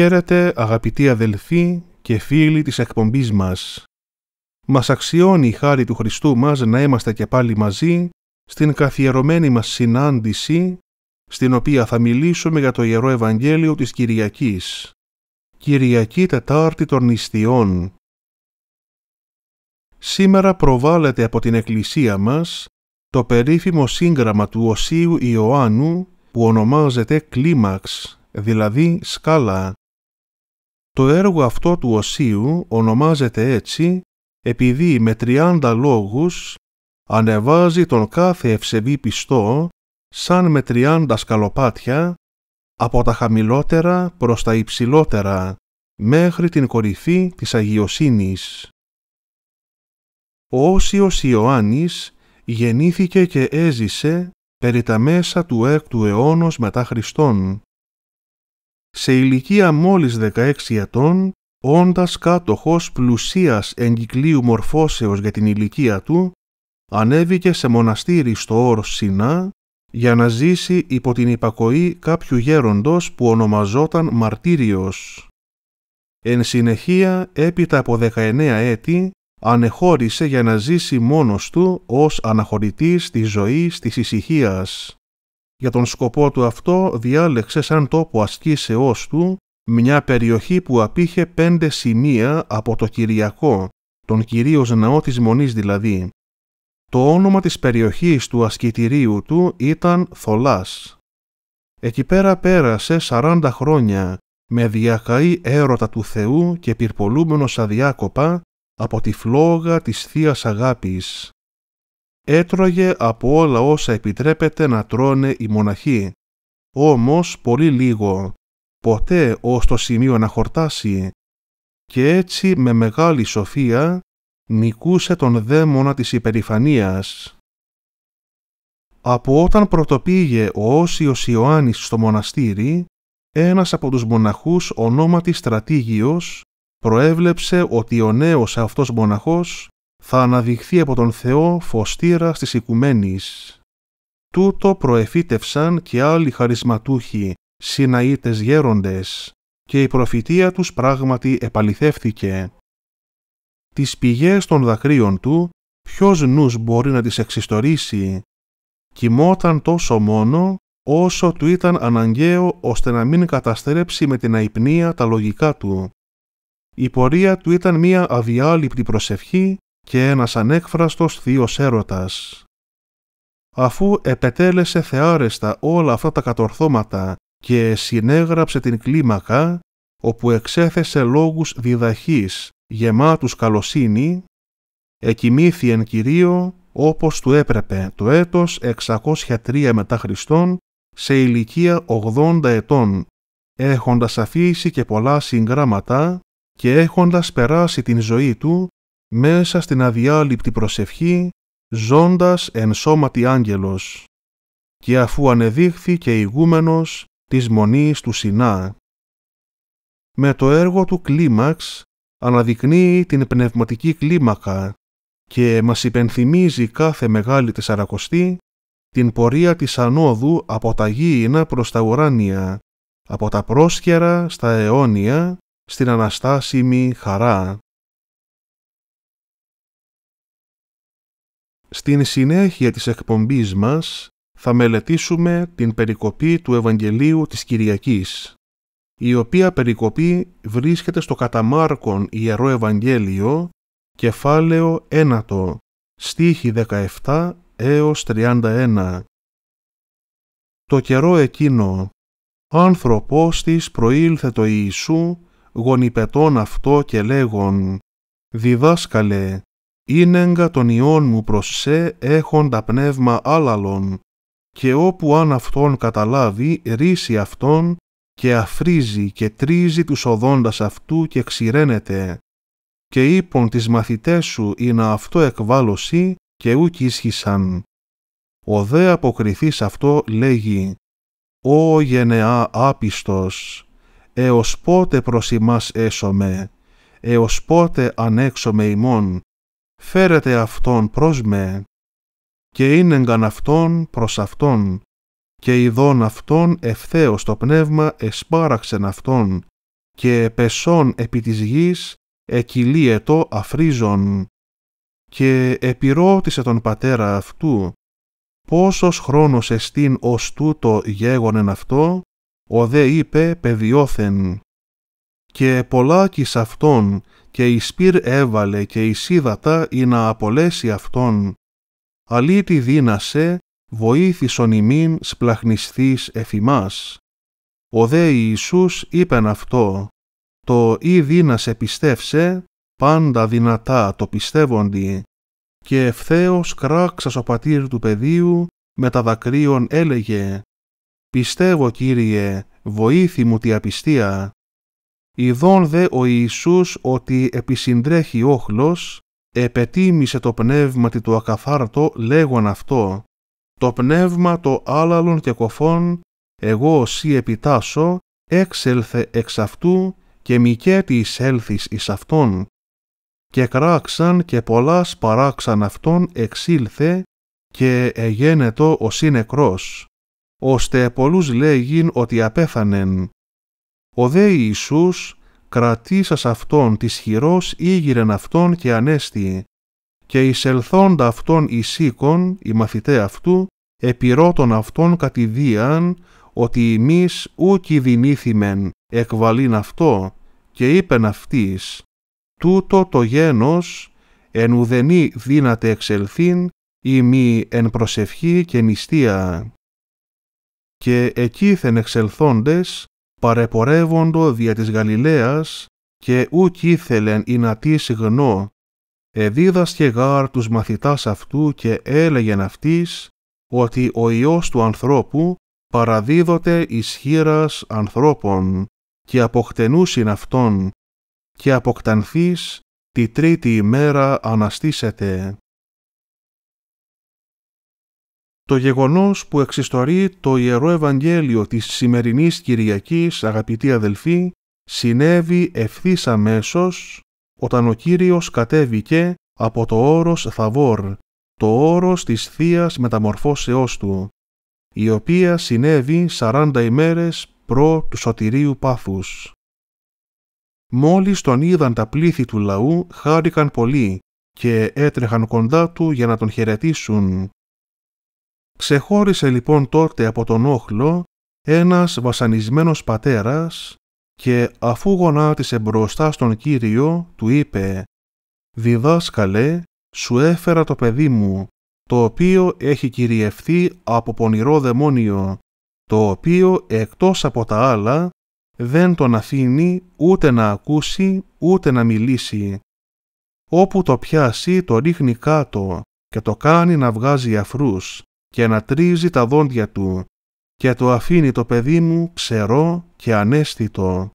χαίρετε αγαπητοί αδελφοί και φίλοι της εκπομπής μας. Μας αξιώνει η χάρη του Χριστού μας να είμαστε και πάλι μαζί στην καθιερωμένη μας συνάντηση στην οποία θα μιλήσουμε για το Ιερό Ευαγγέλιο της Κυριακής. Κυριακή Τετάρτη των Ιστιών. Σήμερα προβάλλεται από την Εκκλησία μας το περίφημο σύγγραμμα του Οσίου Ιωάννου που ονομάζεται «Κλίμαξ», δηλαδή «Σκάλα», το έργο αυτό του Οσίου ονομάζεται έτσι επειδή με 30 λόγους ανεβάζει τον κάθε ευσεβή πιστό σαν με 30 σκαλοπάτια από τα χαμηλότερα προς τα υψηλότερα μέχρι την κορυφή της Αγιοσύνης. Ο Όσιος Ιωάννης γεννήθηκε και έζησε περί τα μέσα του έκτου αιώνος μετά Χριστόν σε ηλικία μόλις 16 ετών, όντας κάτοχος πλουσίας εγκυκλίου μορφώσεως για την ηλικία του, ανέβηκε σε μοναστήρι στο όρος Σινά για να ζήσει υπό την υπακοή κάποιου γέροντος που ονομαζόταν Μαρτύριος. Εν συνεχεία, έπειτα από 19 έτη, ανεχώρησε για να ζήσει μόνος του ως αναχωρητής της ζωής της ησυχίας. Για τον σκοπό του αυτό διάλεξε σαν τόπο ασκήσεώς του μια περιοχή που απήχε πέντε σημεία από το Κυριακό, τον κυρίως ναό της Μονής δηλαδή. Το όνομα της περιοχής του ασκητηρίου του ήταν Θολάς. Εκεί πέρα πέρασε 40 χρόνια με διακαή έρωτα του Θεού και πυρπολούμενος αδιάκοπα από τη φλόγα της θείας Αγάπης έτρωγε από όλα όσα επιτρέπεται να τρώνε οι μοναχοί, όμως πολύ λίγο, ποτέ ως το σημείο να χορτάσει, και έτσι με μεγάλη σοφία νικούσε τον δαίμονα της υπερηφανίας. Από όταν πρωτοπήγε ο Όσιος Ιωάννης στο μοναστήρι, ένας από τους μοναχούς ονόματι Στρατήγιος προέβλεψε ότι ο νέος αυτός μοναχός θα αναδειχθεί από τον Θεό φωστήρα τη Οικουμένη. Τούτο προεφύτευσαν και άλλοι χαρισματούχοι, συναίτες γέροντες, και η προφητεία τους πράγματι επαληθεύθηκε. Τις πηγές των δακρύων του, ποιος νους μπορεί να τις εξιστορήσει. Κοιμόταν τόσο μόνο, όσο του ήταν αναγκαίο ώστε να μην καταστρέψει με την αϊπνία τα λογικά του. Η πορεία του ήταν μία αδιάλειπτη προσευχή και ένας ανέκφραστος θείος έρωτας. Αφού επετέλεσε θεάρεστα όλα αυτά τα κατορθώματα και συνέγραψε την κλίμακα, όπου εξέθεσε λόγους διδαχής γεμάτους καλοσύνη, εκοιμήθη εν κυρίω όπως του έπρεπε το έτος 603 μετά Χριστόν σε ηλικία 80 ετών, έχοντας αφήσει και πολλά συγγράμματα και έχοντας περάσει την ζωή του μέσα στην αδιάλειπτη προσευχή, ζώντας εν σώματι άγγελος, και αφού ανεδείχθη και ηγούμενος της μονής του Σινά. Με το έργο του κλίμαξ αναδεικνύει την πνευματική κλίμακα και μας υπενθυμίζει κάθε μεγάλη τεσσαρακοστή την πορεία της ανόδου από τα γήινα προς τα ουράνια, από τα πρόσχερα στα αιώνια, στην αναστάσιμη χαρά. Στην συνέχεια της εκπομπής μας θα μελετήσουμε την περικοπή του Ευαγγελίου της Κυριακής, η οποία περικοπή βρίσκεται στο καταμάρκον Ιερό Ευαγγέλιο, κεφάλαιο 1, στίχη 17 έως 31. Το καιρό εκείνο, άνθρωπος της προήλθε το Ιησού, γονιπετών αυτό και λέγον, «Διδάσκαλε, «Ήνεγκα τον ιών μου προς σε τα πνεύμα άλλαλον, και όπου αν αυτόν καταλάβει, ρίσει αυτόν και αφρίζει και τρίζει τους οδόντας αυτού και ξηραίνεται. Και είπων τις μαθητές σου είναι αυτό εκβάλωση και ούκ ίσχυσαν. Ο δε αποκριθείς αυτό λέγει «Ω γενεά άπιστος, έως πότε προς ημάς έσωμε, έως πότε ανέξομε ημών, «Φέρετε αυτόν προς με και είναι καν αυτόν προς αυτόν και ειδών αυτόν ευθέως το πνεύμα εσπάραξεν αυτόν και πεσών επί της γης εκυλίετο αφρίζον και επιρώτησε τον πατέρα αυτού πόσος χρόνος εστίν ως τούτο γέγονεν αυτό ο δε είπε παιδιώθεν και πολλάκις αυτόν και η σπύρ έβαλε και η σίδατα ή να απολέσει αυτόν. Αλήτη δύνασε, βοήθησον ημίν σπλαχνιστής εφημάς. Ο δε Ιησούς είπεν αυτό, το «Ή δύνασε πιστεύσε, πάντα δυνατά το πιστεύοντι». Και ευθέως κράξας ο πατήρ του πεδίου με τα δακρύων έλεγε «Πιστεύω, Κύριε, βοήθη μου τη απιστία». Ιδών δε ο Ιησούς ότι επισυντρέχει όχλος, επετίμησε το πνεύμα τη του ακαθάρτο λέγον αυτό, το πνεύμα το άλλαλον και κοφών, εγώ σύ επιτάσω, έξελθε εξ αυτού και μικέτη εισέλθεις εις αυτόν. Και κράξαν και πολλάς σπαράξαν αυτόν εξήλθε και εγένετο ο νεκρός, ώστε πολλούς λέγειν ότι απέθανεν ο δε Ιησούς κρατήσας αυτόν της χειρός ήγηρεν αυτόν και ανέστη, και εισελθόντα αυτόν εισήκον, οι μαθητέ αυτού, επιρώτων αυτόν κατηδίαν, ότι εμείς ούκοι δυνήθημεν εκβαλήν αυτό, και είπεν αυτοίς «Τούτο το γένος εν ουδενή δύναται εξελθήν, ή μη εν προσευχή και νηστεία». Και εκείθεν εξελθόντες, παρεπορεύοντο δια της Γαλιλαίας και ούκ ήθελεν η να γνώ. Εδίδασκε γάρ τους μαθητάς αυτού και έλεγεν αυτής ότι ο Υιός του ανθρώπου παραδίδοτε χείρας ανθρώπων και αποκτενούσιν αυτόν και αποκτανθείς τη τρίτη ημέρα αναστήσεται. Το γεγονός που εξιστορεί το Ιερό Ευαγγέλιο της σημερινής Κυριακής, αγαπητοί αδελφοί, συνέβη ευθύς αμέσως όταν ο Κύριος κατέβηκε από το όρος Θαβόρ, το όρος της θείας Μεταμορφώσεώς Του, η οποία συνέβη 40 ημέρες προ του σωτηρίου πάθους. Μόλις τον είδαν τα πλήθη του λαού, χάρηκαν πολύ και έτρεχαν κοντά του για να τον χαιρετήσουν Ξεχώρισε λοιπόν τότε από τον όχλο ένας βασανισμένος πατέρας και αφού γονάτισε μπροστά στον Κύριο, του είπε «Διδάσκαλε, σου έφερα το παιδί μου, το οποίο έχει κυριευθεί από πονηρό δαιμόνιο, το οποίο εκτός από τα άλλα δεν τον αφήνει ούτε να ακούσει ούτε να μιλήσει. Όπου το πιάσει το ρίχνει κάτω και το κάνει να βγάζει αφρούς και ανατρίζει τα δόντια του και το αφήνει το παιδί μου ξερό και ανέστητο.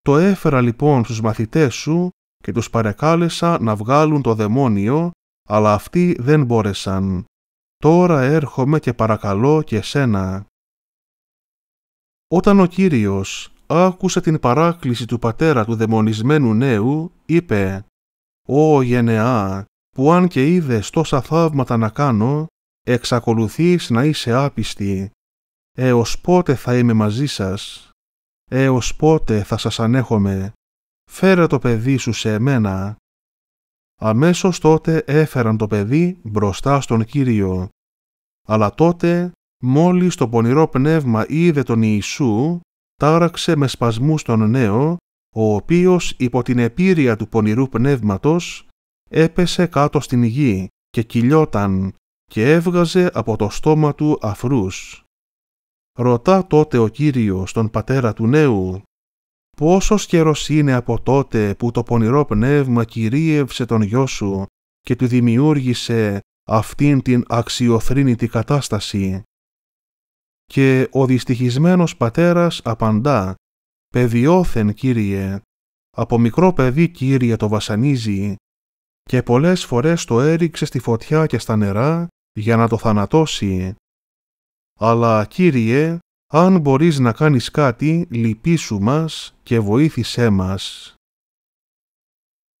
Το έφερα λοιπόν στους μαθητές σου και τους παρεκάλεσα να βγάλουν το δαιμόνιο, αλλά αυτοί δεν μπόρεσαν. Τώρα έρχομαι και παρακαλώ και σένα. Όταν ο Κύριος άκουσε την παράκληση του πατέρα του δαιμονισμένου νέου, είπε «Ω γενεά, που αν και είδες τόσα θαύματα να κάνω, εξακολουθείς να είσαι άπιστη, έως πότε θα είμαι μαζί σας, έως πότε θα σας ανέχομαι, φέρε το παιδί σου σε εμένα. Αμέσως τότε έφεραν το παιδί μπροστά στον Κύριο. Αλλά τότε, μόλις το πονηρό πνεύμα είδε τον Ιησού, τάραξε με σπασμούς τον νέο, ο οποίος υπό την επίρρεια του πονηρού πνεύματος έπεσε κάτω στην γη και κυλιόταν και έβγαζε από το στόμα του αφρούς. Ρωτά τότε ο Κύριος τον πατέρα του νέου «Πόσος καιρός είναι από τότε που το πονηρό πνεύμα κυρίευσε τον γιο σου και του δημιούργησε αυτήν την αξιοθρύνητη κατάσταση» και ο δυστυχισμένος πατέρας απαντά «Παιδιόθεν, Κύριε, από μικρό παιδί, Κύριε, το βασανίζει» και πολλές φορές το έριξε στη φωτιά και στα νερά για να το θανατώσει. Αλλά, Κύριε, αν μπορείς να κάνεις κάτι, λυπήσου μας και βοήθησέ μας.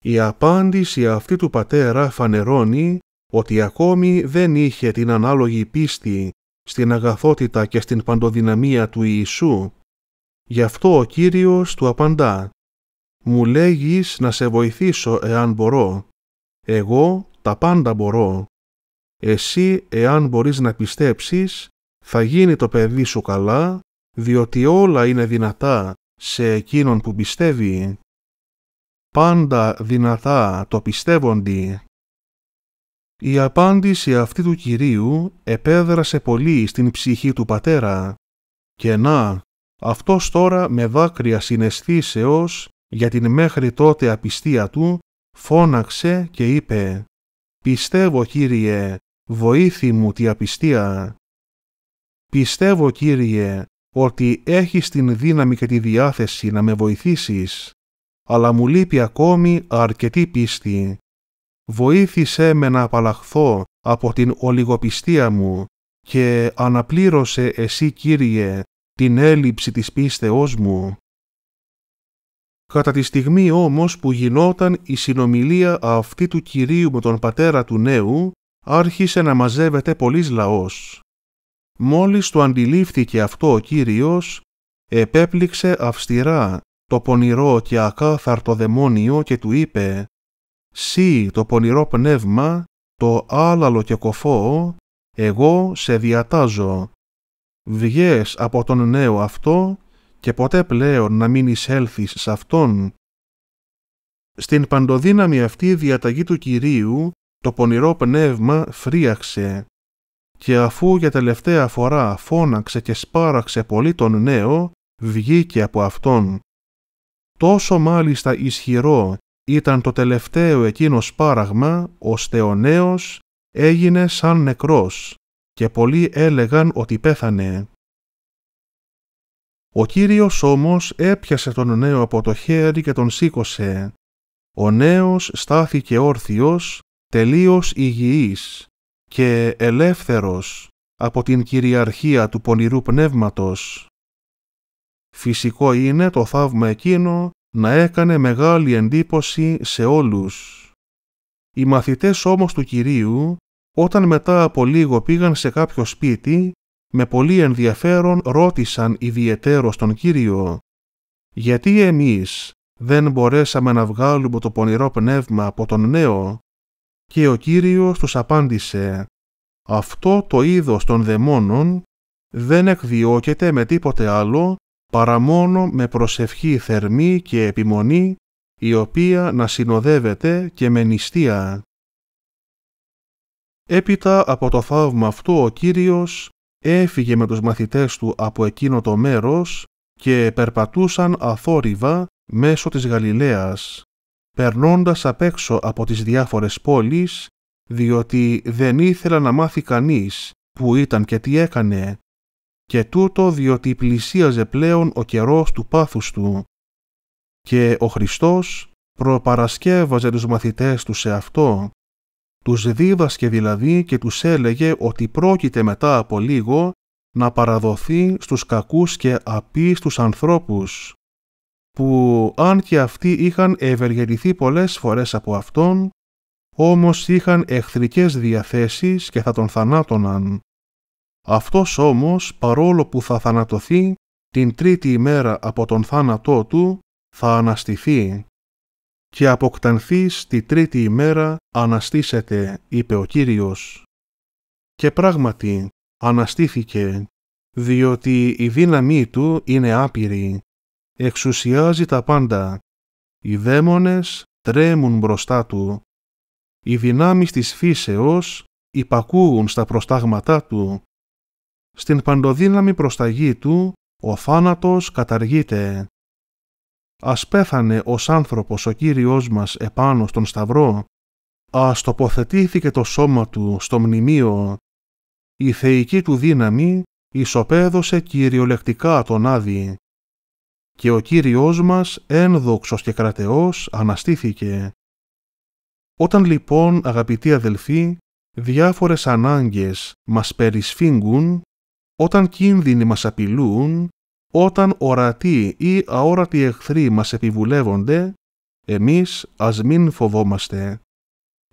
Η απάντηση αυτή του πατέρα φανερώνει ότι ακόμη δεν είχε την ανάλογη πίστη στην αγαθότητα και στην παντοδυναμία του Ιησού. Γι' αυτό ο Κύριος του απαντά «Μου λέγεις να σε βοηθήσω εάν μπορώ. Εγώ τα πάντα μπορώ. Εσύ, εάν μπορείς να πιστέψεις, θα γίνει το παιδί σου καλά, διότι όλα είναι δυνατά σε εκείνον που πιστεύει. Πάντα δυνατά το πιστεύοντι. Η απάντηση αυτή του Κυρίου επέδρασε πολύ στην ψυχή του πατέρα. Και να, αυτός τώρα με δάκρυα συναισθήσεως για την μέχρι τότε απιστία του, φώναξε και είπε «Πιστεύω, Κύριε, βοήθη μου τη απιστία. Πιστεύω, Κύριε, ότι έχεις την δύναμη και τη διάθεση να με βοηθήσεις, αλλά μου λείπει ακόμη αρκετή πίστη. Βοήθησέ με να απαλλαχθώ από την ολιγοπιστία μου και αναπλήρωσε εσύ, Κύριε, την έλλειψη της πίστεώς μου. Κατά τη στιγμή όμως που γινόταν η συνομιλία αυτή του Κυρίου με τον πατέρα του νέου, άρχισε να μαζεύεται πολλής λαός. Μόλις το αντιλήφθηκε αυτό ο Κύριος, επέπληξε αυστηρά το πονηρό και ακάθαρτο δαιμόνιο και του είπε «Συ το πονηρό πνεύμα, το άλαλο και κοφό, εγώ σε διατάζω. Βγες από τον νέο αυτό και ποτέ πλέον να μην εισέλθεις σε αυτόν». Στην παντοδύναμη αυτή διαταγή του Κυρίου το πονηρό πνεύμα φρίαξε και αφού για τελευταία φορά φώναξε και σπάραξε πολύ τον νέο, βγήκε από αυτόν. Τόσο μάλιστα ισχυρό ήταν το τελευταίο εκείνος σπάραγμα, ώστε ο νέος έγινε σαν νεκρός και πολλοί έλεγαν ότι πέθανε. Ο Κύριος όμως έπιασε τον νέο από το χέρι και τον σήκωσε. Ο νέος στάθηκε όρθιος τελείως υγιής και ελεύθερος από την κυριαρχία του πονηρού πνεύματος. Φυσικό είναι το θαύμα εκείνο να έκανε μεγάλη εντύπωση σε όλους. Οι μαθητές όμως του Κυρίου, όταν μετά από λίγο πήγαν σε κάποιο σπίτι, με πολύ ενδιαφέρον ρώτησαν ιδιαίτερο τον Κύριο «Γιατί εμείς δεν μπορέσαμε να βγάλουμε το πονηρό πνεύμα από τον νέο» Και ο Κύριος τους απάντησε «Αυτό το είδος των δαιμόνων δεν εκδιώκεται με τίποτε άλλο παρά μόνο με προσευχή θερμή και επιμονή η οποία να συνοδεύεται και με νηστεία. Έπειτα από το θαύμα αυτό ο Κύριος έφυγε με τους μαθητές του από εκείνο το μέρος και περπατούσαν αθόρυβα μέσω της Γαλιλαίας περνώντας απ' έξω από τις διάφορες πόλεις, διότι δεν ήθελα να μάθει κανείς που ήταν και τι έκανε, και τούτο διότι πλησίαζε πλέον ο καιρός του πάθους του. Και ο Χριστός προπαρασκεύαζε τους μαθητές του σε αυτό. Τους δίδασκε δηλαδή και τους έλεγε ότι πρόκειται μετά από λίγο να παραδοθεί στους κακούς και απίστους ανθρώπους που αν και αυτοί είχαν ευεργετηθεί πολλές φορές από αυτόν, όμως είχαν εχθρικές διαθέσεις και θα τον θανάτωναν. Αυτός όμως, παρόλο που θα θανατωθεί, την τρίτη ημέρα από τον θάνατό του, θα αναστηθεί. «Και αποκτανθείς τη τρίτη ημέρα αναστήσετε», είπε ο Κύριος. Και πράγματι, αναστήθηκε, διότι η δύναμή του είναι άπειρη εξουσιάζει τα πάντα. Οι δαίμονες τρέμουν μπροστά του. Οι δυνάμεις της φύσεως υπακούουν στα προστάγματά του. Στην παντοδύναμη προσταγή του ο θάνατος καταργείται. Ας πέθανε ως άνθρωπος ο Κύριος μας επάνω στον Σταυρό. Ας τοποθετήθηκε το σώμα του στο μνημείο. Η θεϊκή του δύναμη ισοπαίδωσε κυριολεκτικά τον Άδη και ο Κύριος μας ένδοξος και κρατεός αναστήθηκε. Όταν λοιπόν, αγαπητοί αδελφοί, διάφορες ανάγκες μας περισφύγγουν, όταν κίνδυνοι μας απειλούν, όταν ορατοί ή αόρατοι εχθροί μας επιβουλεύονται, εμείς ας μην φοβόμαστε.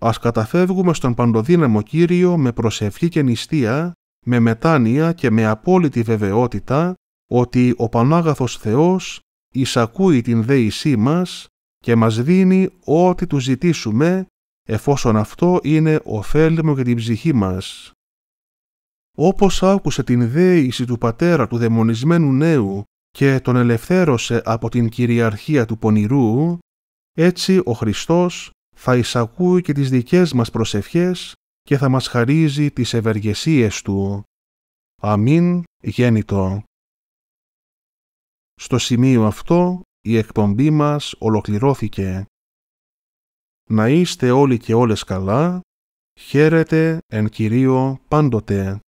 Ας καταφεύγουμε στον παντοδύναμο Κύριο με προσευχή και νηστεία, με μετάνοια και με απόλυτη βεβαιότητα, ότι ο Πανάγαθος Θεός εισακούει την δέησή μας και μας δίνει ό,τι του ζητήσουμε εφόσον αυτό είναι ωφέλιμο για την ψυχή μας. Όπως άκουσε την δέηση του πατέρα του δαιμονισμένου νέου και τον ελευθέρωσε από την κυριαρχία του πονηρού, έτσι ο Χριστός θα εισακούει και τις δικές μας προσευχές και θα μας χαρίζει τις ευεργεσίες Του. Αμήν γέννητο. Στο σημείο αυτό η εκπομπή μας ολοκληρώθηκε. Να είστε όλοι και όλες καλά, χαίρετε εν Κυρίω πάντοτε.